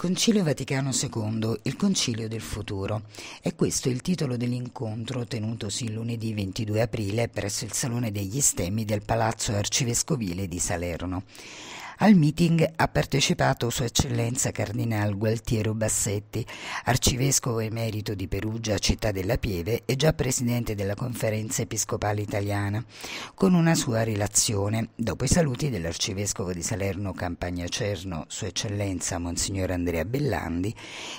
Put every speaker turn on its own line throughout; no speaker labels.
Concilio Vaticano II, il concilio del futuro. È questo il titolo dell'incontro tenutosi lunedì 22 aprile presso il Salone degli Stemmi del Palazzo Arcivescovile di Salerno. Al meeting ha partecipato Sua Eccellenza Cardinal Gualtiero Bassetti, arcivescovo emerito di Perugia, città della Pieve e già presidente della Conferenza Episcopale Italiana, con una sua relazione, dopo i saluti dell'arcivescovo di Salerno Campagna Cerno, Sua Eccellenza Monsignor Andrea Bellandi,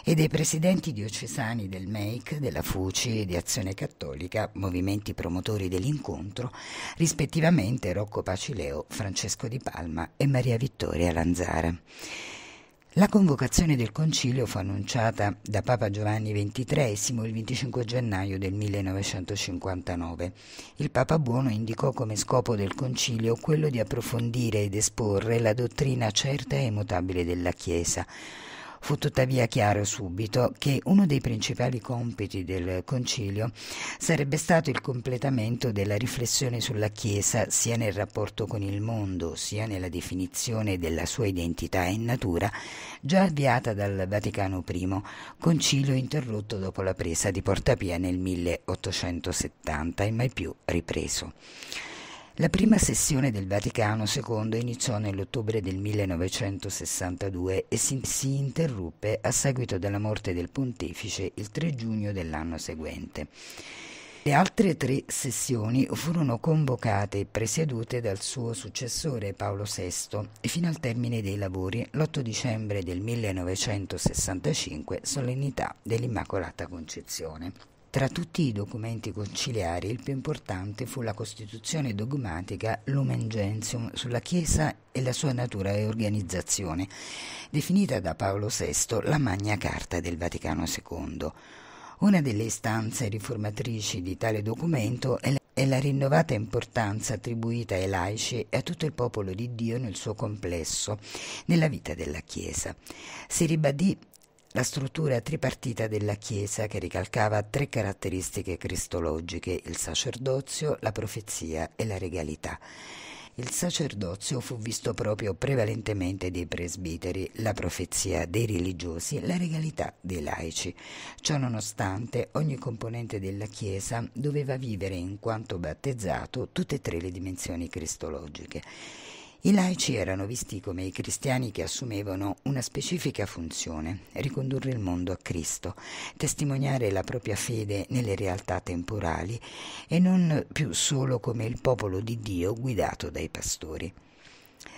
e dei presidenti diocesani del MEIC, della FUCI e di Azione Cattolica, movimenti promotori dell'incontro, rispettivamente Rocco Pacileo, Francesco Di Palma e Maria Vittoria. Vittoria Lanzara. La convocazione del concilio fu annunciata da Papa Giovanni XXIII il 25 gennaio del 1959. Il Papa Buono indicò come scopo del concilio quello di approfondire ed esporre la dottrina certa e mutabile della Chiesa Fu tuttavia chiaro subito che uno dei principali compiti del Concilio sarebbe stato il completamento della riflessione sulla Chiesa sia nel rapporto con il mondo, sia nella definizione della sua identità e natura, già avviata dal Vaticano I, concilio interrotto dopo la presa di Portapia nel 1870 e mai più ripreso. La prima sessione del Vaticano II iniziò nell'ottobre del 1962 e si, si interruppe a seguito della morte del pontefice il 3 giugno dell'anno seguente. Le altre tre sessioni furono convocate e presiedute dal suo successore Paolo VI fino al termine dei lavori l'8 dicembre del 1965, solennità dell'Immacolata Concezione. Tra tutti i documenti conciliari il più importante fu la Costituzione dogmatica Lumen Gentium sulla Chiesa e la sua natura e organizzazione, definita da Paolo VI la Magna Carta del Vaticano II. Una delle istanze riformatrici di tale documento è la e la rinnovata importanza attribuita ai laici e a tutto il popolo di Dio nel suo complesso, nella vita della Chiesa. Si ribadì la struttura tripartita della Chiesa che ricalcava tre caratteristiche cristologiche, il sacerdozio, la profezia e la regalità. Il sacerdozio fu visto proprio prevalentemente dai presbiteri, la profezia dei religiosi, la regalità dei laici. Ciò nonostante, ogni componente della Chiesa doveva vivere, in quanto battezzato, tutte e tre le dimensioni cristologiche. I laici erano visti come i cristiani che assumevano una specifica funzione, ricondurre il mondo a Cristo, testimoniare la propria fede nelle realtà temporali e non più solo come il popolo di Dio guidato dai pastori.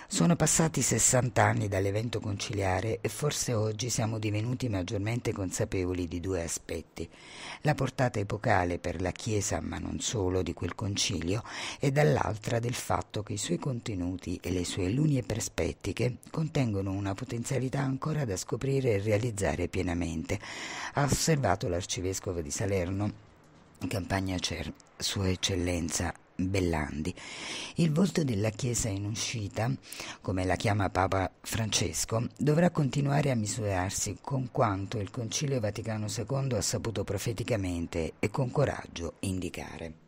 Sono passati 60 anni dall'evento conciliare e forse oggi siamo divenuti maggiormente consapevoli di due aspetti, la portata epocale per la Chiesa, ma non solo, di quel concilio e dall'altra del fatto che i suoi contenuti e le sue lunie perspettiche contengono una potenzialità ancora da scoprire e realizzare pienamente, ha osservato l'arcivescovo di Salerno Campagna Cer, Sua Eccellenza Bellandi. Il volto della Chiesa in uscita, come la chiama Papa Francesco, dovrà continuare a misurarsi con quanto il Concilio Vaticano II ha saputo profeticamente e con coraggio indicare.